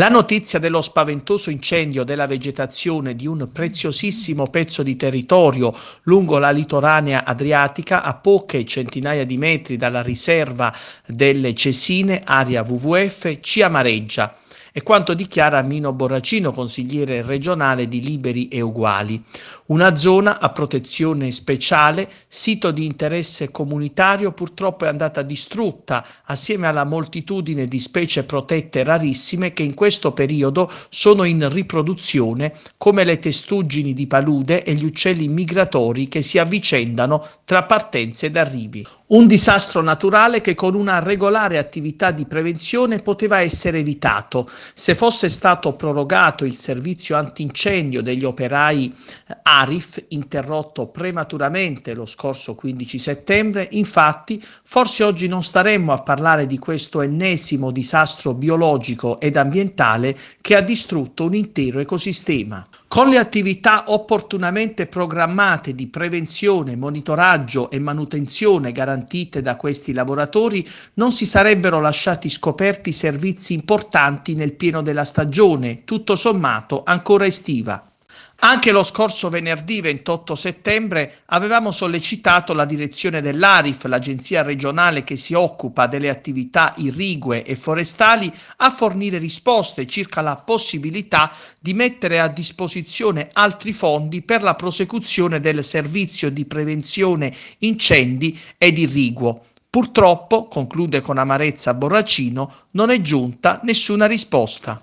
La notizia dello spaventoso incendio della vegetazione di un preziosissimo pezzo di territorio lungo la litoranea adriatica a poche centinaia di metri dalla riserva delle Cesine, area WWF, ci amareggia. È quanto dichiara Mino Borracino, consigliere regionale di Liberi e Uguali. Una zona a protezione speciale, sito di interesse comunitario, purtroppo è andata distrutta assieme alla moltitudine di specie protette rarissime che in questo periodo sono in riproduzione, come le testuggini di palude e gli uccelli migratori che si avvicendano tra partenze ed arrivi. Un disastro naturale che con una regolare attività di prevenzione poteva essere evitato se fosse stato prorogato il servizio antincendio degli operai eh, Arif, interrotto prematuramente lo scorso 15 settembre. Infatti, forse oggi non staremmo a parlare di questo ennesimo disastro biologico ed ambientale che ha distrutto un intero ecosistema. Con le attività opportunamente programmate di prevenzione, monitoraggio e manutenzione garantite garantite da questi lavoratori, non si sarebbero lasciati scoperti servizi importanti nel pieno della stagione, tutto sommato ancora estiva. Anche lo scorso venerdì 28 settembre avevamo sollecitato la direzione dell'ARIF, l'agenzia regionale che si occupa delle attività irrigue e forestali, a fornire risposte circa la possibilità di mettere a disposizione altri fondi per la prosecuzione del servizio di prevenzione incendi ed irriguo. Purtroppo, conclude con amarezza Borracino, non è giunta nessuna risposta.